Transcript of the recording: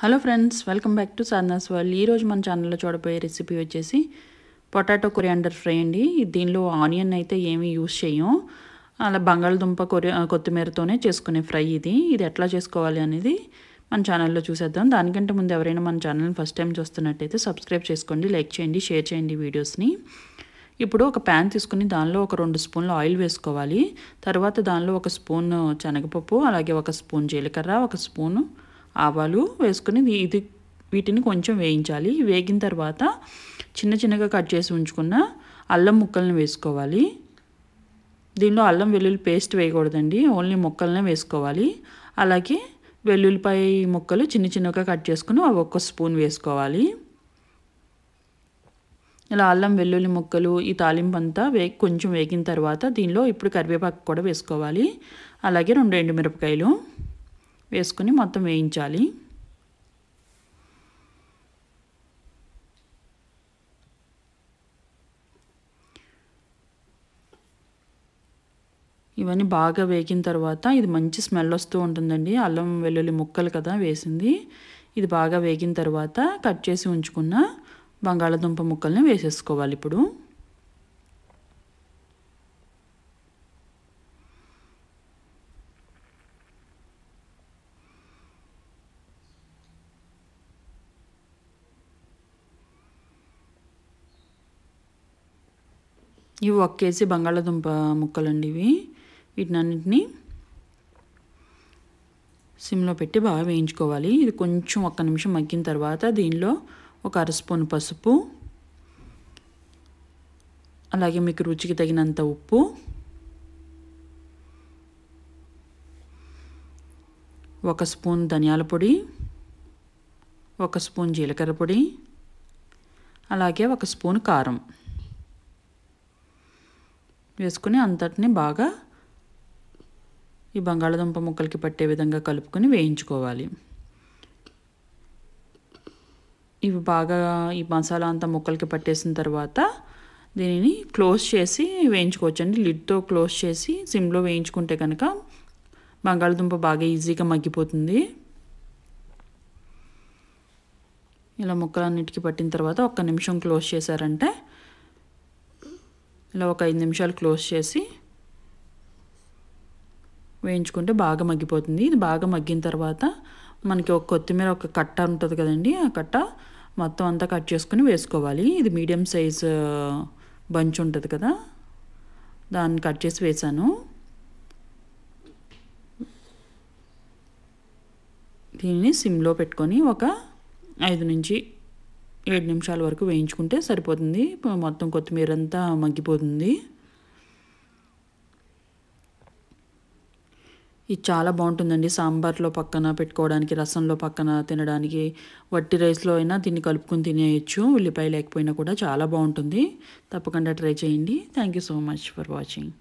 hello friends welcome back to Sadhana's వాళ్ళు ఈరోజు మన ఛానల్లో చూడబోయే రెసిపీ వచ్చేసి పొటాటో కొరియాండర్ ఫ్రై అండి దీనిలో ఆనియన్ అయితే ఏమీ యూస్ చేయం అలా బంగాళదుంప కొరి కొత్తిమీరతోనే చేసుకునే ఫ్రై ఇది ఇది ఎట్లా చేసుకోవాలి అనేది మన ఛానల్లో చూసేద్దాం దానికంటే ముందు ఎవరైనా మన ఛానల్ని ఫస్ట్ టైం చూస్తున్నట్టయితే సబ్స్క్రైబ్ చేసుకోండి లైక్ చేయండి షేర్ చేయండి వీడియోస్ని ఇప్పుడు ఒక ప్యాన్ తీసుకుని దానిలో ఒక రెండు స్పూన్లు ఆయిల్ వేసుకోవాలి తర్వాత దానిలో ఒక స్పూన్ శనగపప్పు అలాగే ఒక స్పూన్ జీలకర్ర ఒక స్పూను ఆవాలు వేసుకుని ఇది వీటిని కొంచెం వేయించాలి వేగిన తర్వాత చిన్న చిన్నగా కట్ చేసి ఉంచుకున్న అల్లం ముక్కలను వేసుకోవాలి దీనిలో అల్లం వెల్లుల్లి పేస్ట్ వేయకూడదండి ఓన్లీ ముక్కలనే వేసుకోవాలి అలాగే వెల్లుల్లిపాయ ముక్కలు చిన్న చిన్నగా కట్ చేసుకుని అవి ఒక్క స్పూన్ వేసుకోవాలి ఇలా అల్లం వెల్లుల్లి ముక్కలు ఈ తాలింపు అంతా వే కొంచెం వేగిన తర్వాత దీనిలో ఇప్పుడు కరివేపాకు కూడా వేసుకోవాలి అలాగే రెండు ఎండుమిరపకాయలు వేసుకుని మొత్తం వేయించాలి ఇవన్నీ బాగా వేగిన తర్వాత ఇది మంచి స్మెల్ వస్తూ ఉంటుందండి అల్లం వెల్లుల్లి ముక్కలు కదా వేసింది ఇది బాగా వేగిన తర్వాత కట్ చేసి ఉంచుకున్న బంగాళదుంప ముక్కల్ని వేసేసుకోవాలి ఇప్పుడు ఇవి ఒక కేజీ బంగాళాదుంప ముక్కలండి ఇవి అన్నింటినీ సిమ్లో పెట్టి బాగా వేయించుకోవాలి ఇది కొంచెం ఒక్క నిమిషం మగ్గిన తర్వాత దీనిలో ఒక అర స్పూన్ పసుపు అలాగే మీకు రుచికి తగినంత ఉప్పు ఒక స్పూన్ ధనియాల పొడి ఒక స్పూన్ జీలకర్ర పొడి అలాగే ఒక స్పూన్ కారం వేసుకుని అంతటిని బాగా ఈ బంగాళదుంప ముక్కలకి పట్టే విధంగా కలుపుకొని వేయించుకోవాలి ఇవి బాగా ఈ మసాలా అంతా ముక్కలకి పట్టేసిన తర్వాత దీనిని క్లోజ్ చేసి వేయించుకోవచ్చు అండి లిడ్తో క్లోజ్ చేసి సిమ్లో వేయించుకుంటే కనుక బంగాళదుంప బాగా ఈజీగా మగ్గిపోతుంది ఇలా ముక్కలన్నిటికీ పట్టిన తర్వాత ఒక్క నిమిషం క్లోజ్ చేశారంటే ఇలా ఒక ఐదు నిమిషాలు క్లోజ్ చేసి వేయించుకుంటే బాగా మగ్గిపోతుంది ఇది బాగా మగ్గిన తర్వాత మనకి ఒక కొత్తిమీర ఒక కట్ట ఉంటుంది కదండి ఆ కట్ట మొత్తం అంతా కట్ చేసుకుని వేసుకోవాలి ఇది మీడియం సైజ్ బంచ్ ఉంటుంది కదా దాన్ని కట్ చేసి వేసాను దీనిని సిమ్లో పెట్టుకొని ఒక ఐదు నుంచి ఏడు నిమిషాల వరకు వేయించుకుంటే సరిపోతుంది మొత్తం కొత్తిమీర అంతా మగ్గిపోతుంది ఇది చాలా బాగుంటుందండి సాంబార్లో పక్కన పెట్టుకోవడానికి రసంలో పక్కన తినడానికి వట్టి రైస్లో అయినా దీన్ని కలుపుకొని తినేయచ్చు ఉల్లిపాయ లేకపోయినా కూడా చాలా బాగుంటుంది తప్పకుండా ట్రై చేయండి thank you so much for watching